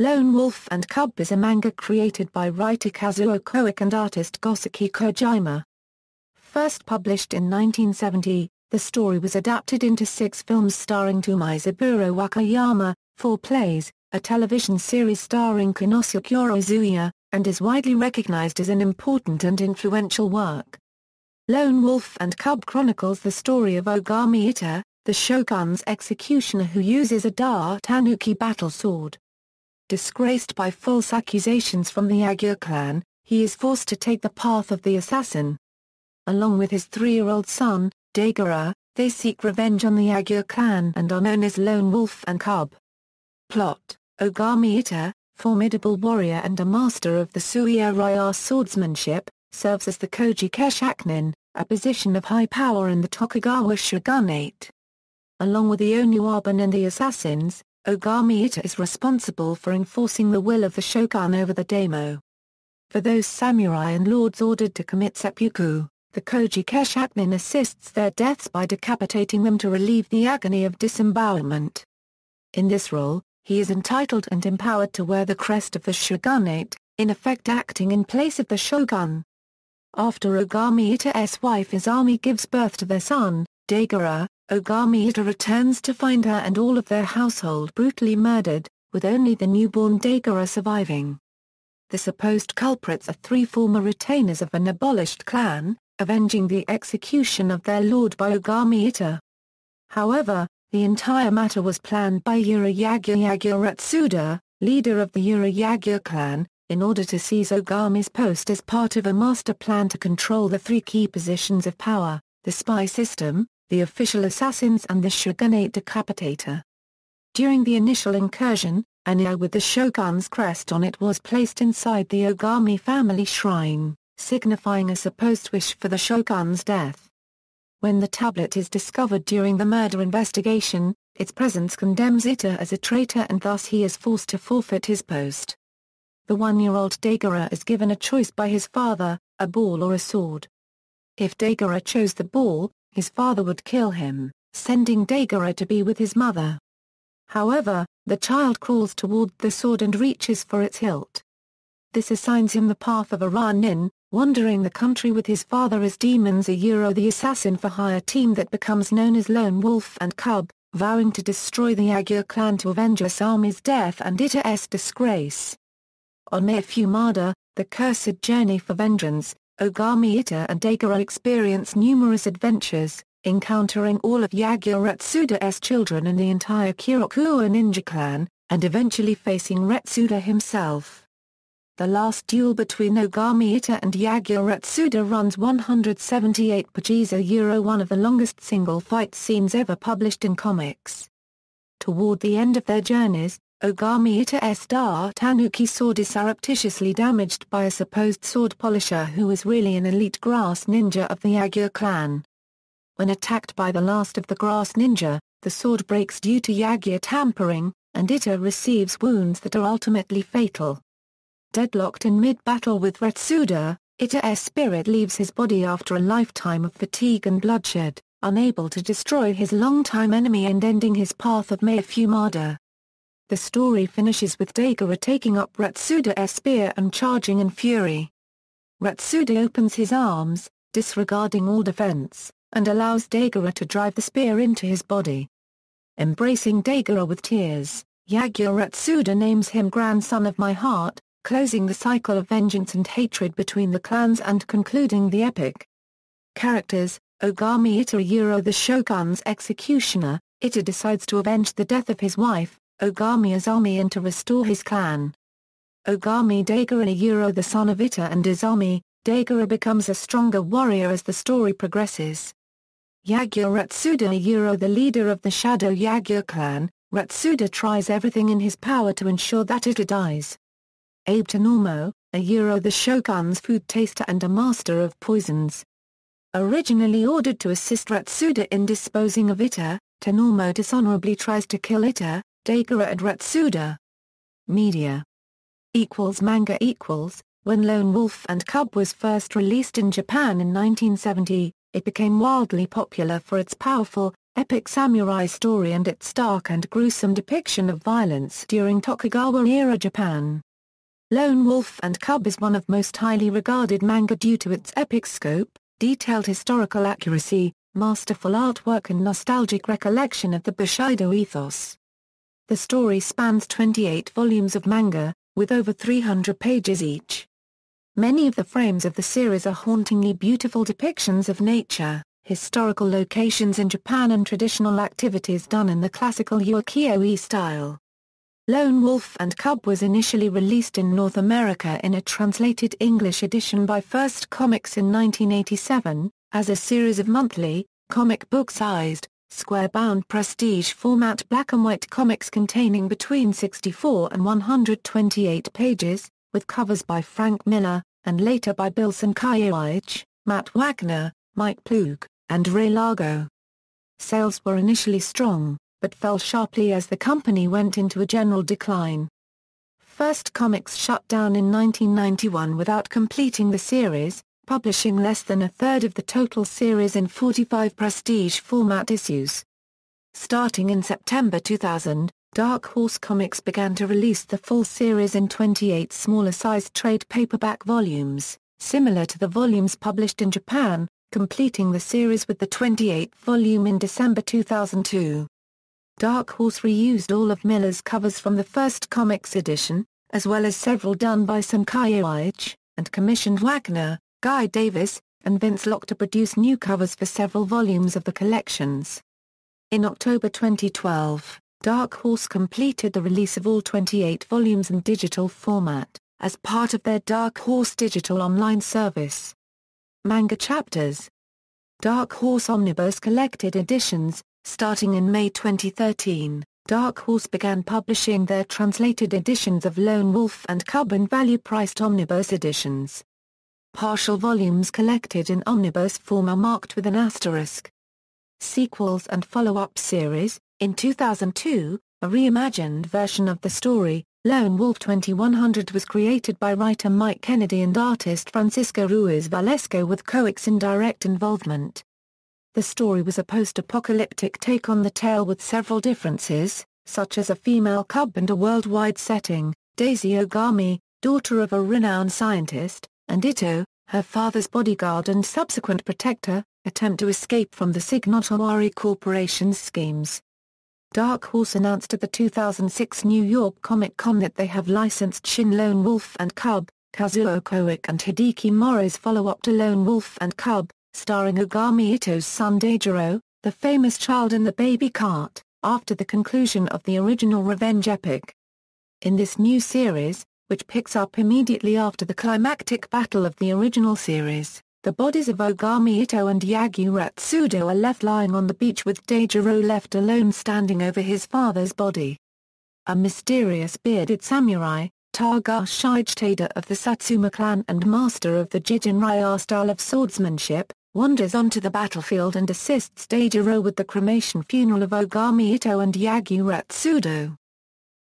Lone Wolf and Cub is a manga created by writer Kazuo Koike and artist Gosaki Kojima. First published in 1970, the story was adapted into six films starring Tomai Wakayama, four plays, a television series starring Konosukuro Kurozuya, and is widely recognized as an important and influential work. Lone Wolf and Cub chronicles the story of Ogami Ita, the shogun's executioner who uses a Da Tanuki battle sword disgraced by false accusations from the Agur clan, he is forced to take the path of the assassin. Along with his three-year-old son, Dagara, they seek revenge on the Agur clan and are known as Lone Wolf and Cub. Plot, Ogami Ita, formidable warrior and a master of the Suya Raya swordsmanship, serves as the Koji Keshaknin, a position of high power in the Tokugawa shogunate. Along with the Onuaban and the assassins, Ogami Ita is responsible for enforcing the will of the shogun over the daimyo. For those samurai and lords ordered to commit seppuku, the Koji keshatmin assists their deaths by decapitating them to relieve the agony of disembowelment. In this role, he is entitled and empowered to wear the crest of the shogunate, in effect acting in place of the shogun. After Ogami Ita's wife Izami gives birth to their son, Dagara, Ita returns to find her and all of their household brutally murdered, with only the newborn Dagara surviving. The supposed culprits are three former retainers of an abolished clan, avenging the execution of their lord by Ogami Ita. However, the entire matter was planned by Urayagya Yagya leader of the Urayagya clan, in order to seize Ogami's post as part of a master plan to control the three key positions of power, the spy system, the official assassins and the shogunate decapitator. During the initial incursion, an ear with the shogun's crest on it was placed inside the Ogami family shrine, signifying a supposed wish for the shogun's death. When the tablet is discovered during the murder investigation, its presence condemns Ita as a traitor and thus he is forced to forfeit his post. The one-year-old Dagara is given a choice by his father, a ball or a sword. If Dagara chose the ball, his father would kill him, sending Daigoro to be with his mother. However, the child crawls toward the sword and reaches for its hilt. This assigns him the path of a Ranin, wandering the country with his father as demons a Euro the assassin for hire team that becomes known as Lone Wolf and Cub, vowing to destroy the Agia clan to avenge Asami's death and Ita's disgrace. On May Fumada, the cursed journey for vengeance, Ogami Ita and Daigoro experience numerous adventures, encountering all of Yagya children and the entire Kirokua ninja clan, and eventually facing Retsuda himself. The last duel between Ogami Ita and Yagya runs 178 pages Euro one of the longest single fight scenes ever published in comics. Toward the end of their journeys, Ogami Ita star Tanuki sword is surreptitiously damaged by a supposed sword polisher who is really an elite grass ninja of the Agya clan. When attacked by the last of the grass ninja, the sword breaks due to Yagya tampering, and Ita receives wounds that are ultimately fatal. Deadlocked in mid-battle with Retsuda, Ita's spirit leaves his body after a lifetime of fatigue and bloodshed, unable to destroy his longtime enemy and ending his path of Mayfumada. The story finishes with Dagara taking up Ratsuda's spear and charging in fury. Ratsuda opens his arms, disregarding all defense, and allows Dagara to drive the spear into his body. Embracing Dagara with tears, Yagya Ratsuda names him grandson of my heart, closing the cycle of vengeance and hatred between the clans and concluding the epic. Characters Ogami Ita Yuro the Shogun's executioner, Ita decides to avenge the death of his wife, Ogami's army and to restore his clan. Ogami Daigara Yuro the son of Ita and Izami, Daigara becomes a stronger warrior as the story progresses. Yagya Ratsuda Yuro the leader of the Shadow Yagya clan, Ratsuda tries everything in his power to ensure that Ita dies. Abe Tanormo, a Yuro the Shogun's food taster and a master of poisons. Originally ordered to assist Ratsuda in disposing of Ita, Tanomo dishonorably tries to kill Ita, Dagara and Retsuda. Media equals manga equals when Lone Wolf and Cub was first released in Japan in 1970, it became wildly popular for its powerful, epic samurai story and its stark and gruesome depiction of violence during Tokugawa-era Japan. Lone Wolf and Cub is one of most highly regarded manga due to its epic scope, detailed historical accuracy, masterful artwork and nostalgic recollection of the Bushido ethos. The story spans 28 volumes of manga, with over 300 pages each. Many of the frames of the series are hauntingly beautiful depictions of nature, historical locations in Japan and traditional activities done in the classical ukiyo-e style. Lone Wolf and Cub was initially released in North America in a translated English edition by First Comics in 1987, as a series of monthly, comic book-sized, square-bound prestige format black and white comics containing between 64 and 128 pages, with covers by Frank Miller, and later by Bill Sienkiewicz, Matt Wagner, Mike Plug, and Ray Largo. Sales were initially strong, but fell sharply as the company went into a general decline. First Comics shut down in 1991 without completing the series, publishing less than a third of the total series in 45 prestige format issues. Starting in September 2000, Dark Horse Comics began to release the full series in 28 smaller-sized trade paperback volumes, similar to the volumes published in Japan, completing the series with the 28th volume in December 2002. Dark Horse reused all of Miller's covers from the first comics edition, as well as several done by Sankai Sankaiwich, and commissioned Wagner, Guy Davis, and Vince Locke to produce new covers for several volumes of the collections. In October 2012, Dark Horse completed the release of all 28 volumes in digital format, as part of their Dark Horse digital online service. Manga Chapters Dark Horse Omnibus Collected Editions, starting in May 2013. Dark Horse began publishing their translated editions of Lone Wolf and Cub and value-priced omnibus editions. Partial volumes collected in omnibus form are marked with an asterisk. Sequels and follow-up series, in 2002, a reimagined version of the story, Lone Wolf 2100 was created by writer Mike Kennedy and artist Francisco Ruiz Valesco with Coex in direct involvement. The story was a post-apocalyptic take on the tale with several differences, such as a female cub and a worldwide setting, Daisy Ogami, daughter of a renowned scientist, and Ito, her father's bodyguard and subsequent protector, attempt to escape from the Signatawari Corporation's schemes. Dark Horse announced at the 2006 New York Comic-Con that they have licensed Shin Lone Wolf and Cub, Kazuo Koick and Hideki Mori's follow-up to Lone Wolf and Cub, starring Ogami Ito's son Deijiro, the famous child in the baby cart, after the conclusion of the original revenge epic. In this new series, which picks up immediately after the climactic battle of the original series. The bodies of Ogami Ito and Yagyu Ratsudo are left lying on the beach with Deijiro left alone standing over his father's body. A mysterious bearded samurai, Targa Shigetada of the Satsuma clan and master of the Jijin Raya style of swordsmanship, wanders onto the battlefield and assists Deijiro with the cremation funeral of Ogami Ito and Yagyu Ratsudo.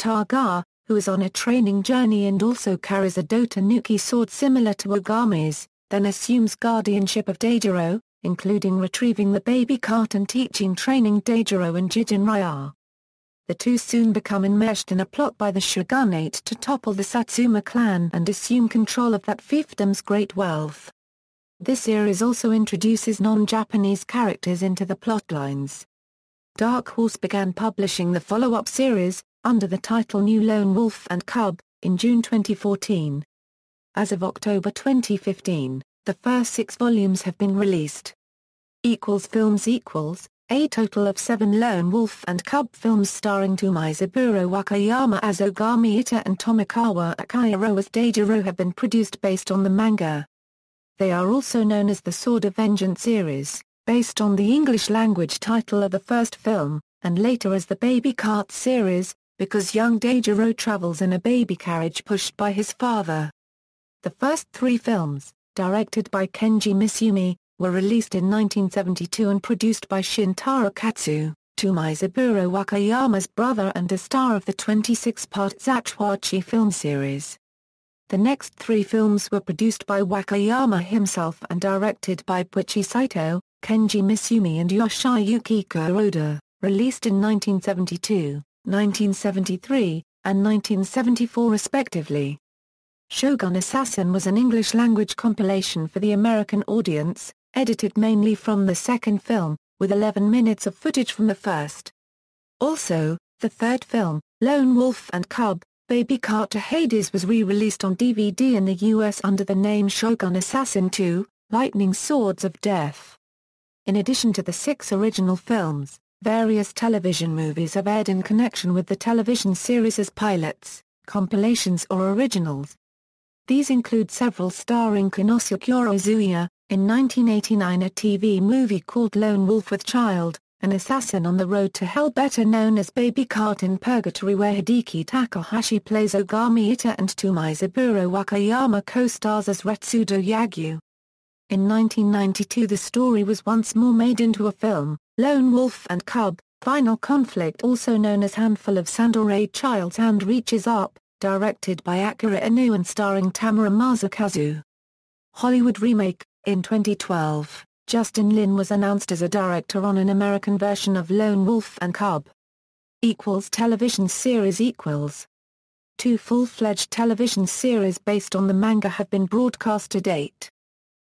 Targa who is on a training journey and also carries a Dota Nuki sword similar to Ogami's, then assumes guardianship of Deijiro, including retrieving the baby cart and teaching training Deijiro and Jijin Raya. The two soon become enmeshed in a plot by the shogunate to topple the Satsuma clan and assume control of that fiefdom's great wealth. This series also introduces non-Japanese characters into the plotlines. Dark Horse began publishing the follow-up series, under the title New Lone Wolf and Cub, in June 2014. As of October 2015, the first six volumes have been released. Equals Films Equals, a total of seven Lone Wolf and Cub films starring Tomizaburo Wakayama as Ogami Ita and Tomikawa Akairo as Deijiro have been produced based on the manga. They are also known as the Sword of Vengeance series, based on the English-language title of the first film, and later as the Baby Cart series, because young Dejiro travels in a baby carriage pushed by his father. The first three films, directed by Kenji Misumi, were released in 1972 and produced by Shintaro Katsu, Tomoizaburo Wakayama's brother and a star of the 26-part Wachi film series. The next three films were produced by Wakayama himself and directed by Puichi Saito, Kenji Misumi and Yoshiyuki Kuroda, released in 1972. 1973, and 1974 respectively. Shogun Assassin was an English-language compilation for the American audience, edited mainly from the second film, with 11 minutes of footage from the first. Also, the third film, Lone Wolf and Cub, Baby Carter Hades was re-released on DVD in the US under the name Shogun Assassin 2, Lightning Swords of Death. In addition to the six original films, Various television movies have aired in connection with the television series as pilots, compilations or originals. These include several starring Kinosuke Zuya, in 1989 a TV movie called Lone Wolf with Child, an assassin on the road to hell better known as Baby Cart in Purgatory where Hideki Takahashi plays Ogami Ita and Tomoizaburo Wakayama co-stars as Retsudo Yagyu. In 1992 the story was once more made into a film, Lone Wolf and Cub, Final Conflict also known as Handful of Sand or A Child's Hand Reaches Up, directed by Akira Inu and starring Tamara Masakazu. Hollywood remake, in 2012, Justin Lin was announced as a director on an American version of Lone Wolf and Cub. Equals television series equals. Two full-fledged television series based on the manga have been broadcast to date.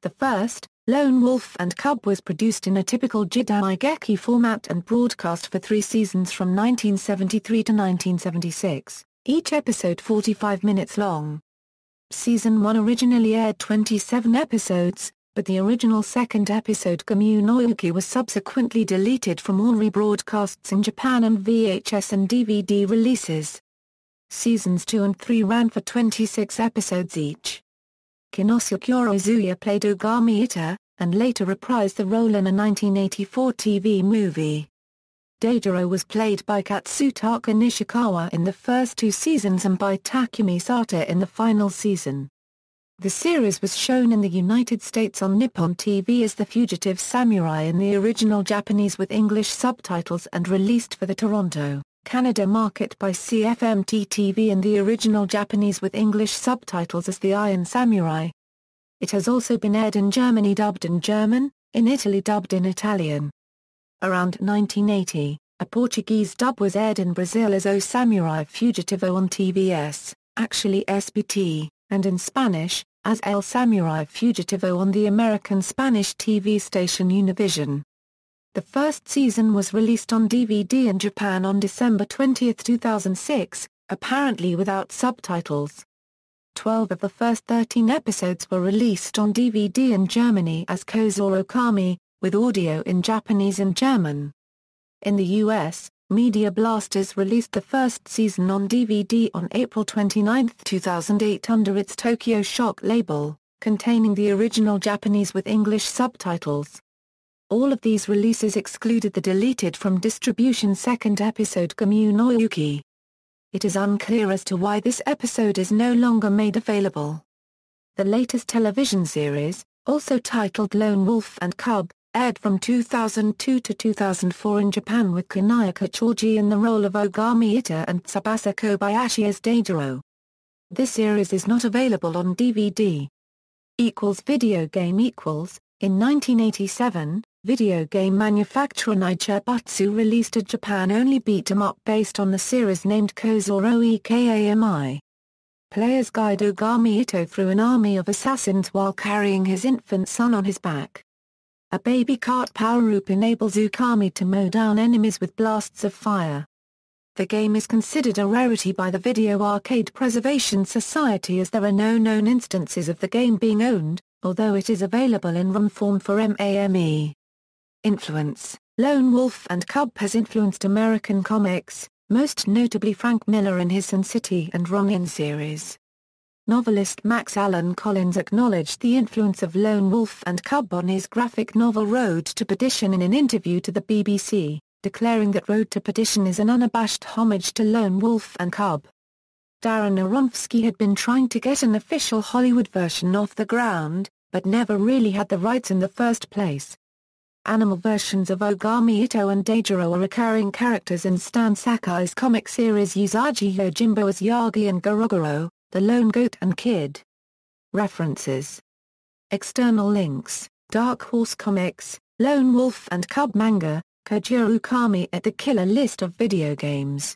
The first, Lone Wolf and Cub was produced in a typical Jidai format and broadcast for three seasons from 1973 to 1976, each episode 45 minutes long. Season 1 originally aired 27 episodes, but the original second episode Gamu no was subsequently deleted from all rebroadcasts in Japan and VHS and DVD releases. Seasons 2 and 3 ran for 26 episodes each. Kinosukuro Izuya played Ogami Ita, and later reprised the role in a 1984 TV movie. Deidaro was played by Katsutaka Nishikawa in the first two seasons and by Takumi Sata in the final season. The series was shown in the United States on Nippon TV as The Fugitive Samurai in the original Japanese with English subtitles and released for the Toronto Canada market by CFMT TV in the original Japanese with English subtitles as The Iron Samurai. It has also been aired in Germany dubbed in German, in Italy dubbed in Italian. Around 1980, a Portuguese dub was aired in Brazil as O Samurai Fugitivo on TVS, actually SBT, and in Spanish, as El Samurai Fugitivo on the American Spanish TV station Univision. The first season was released on DVD in Japan on December 20, 2006, apparently without subtitles. Twelve of the first 13 episodes were released on DVD in Germany as Kozoro Kami, with audio in Japanese and German. In the US, Media Blasters released the first season on DVD on April 29, 2008 under its Tokyo Shock label, containing the original Japanese with English subtitles. All of these releases excluded the deleted from distribution second episode Gamu no Yuki. It is unclear as to why this episode is no longer made available. The latest television series, also titled Lone Wolf and Cub, aired from 2002 to 2004 in Japan with Kanaya Kachoji in the role of Ogami Ita and Tsubasa Kobayashi as Dajiro. This series is not available on DVD. Equals video game equals, in 1987, Video game manufacturer Nichibutsu released a Japan-only beat-em-up based on the series named Kozoro Ekami. Players guide Ogami Ito through an army of assassins while carrying his infant son on his back. A baby cart power-up enables Ukami to mow down enemies with blasts of fire. The game is considered a rarity by the Video Arcade Preservation Society as there are no known instances of the game being owned, although it is available in ROM form for MAME. Influence Lone Wolf and Cub has influenced American comics, most notably Frank Miller in his Sin City and Ronin series. Novelist Max Allan Collins acknowledged the influence of Lone Wolf and Cub on his graphic novel Road to Perdition in an interview to the BBC, declaring that Road to Perdition is an unabashed homage to Lone Wolf and Cub. Darren Aronofsky had been trying to get an official Hollywood version off the ground, but never really had the rights in the first place. Animal versions of Ogami Ito and Deijiro are recurring characters in Stan Sakai's comic series Usagi Yojimbo as Yagi and Gorogoro, the lone goat and kid. References External links Dark Horse Comics, Lone Wolf and Cub Manga, Kojiro Kami at the Killer List of Video Games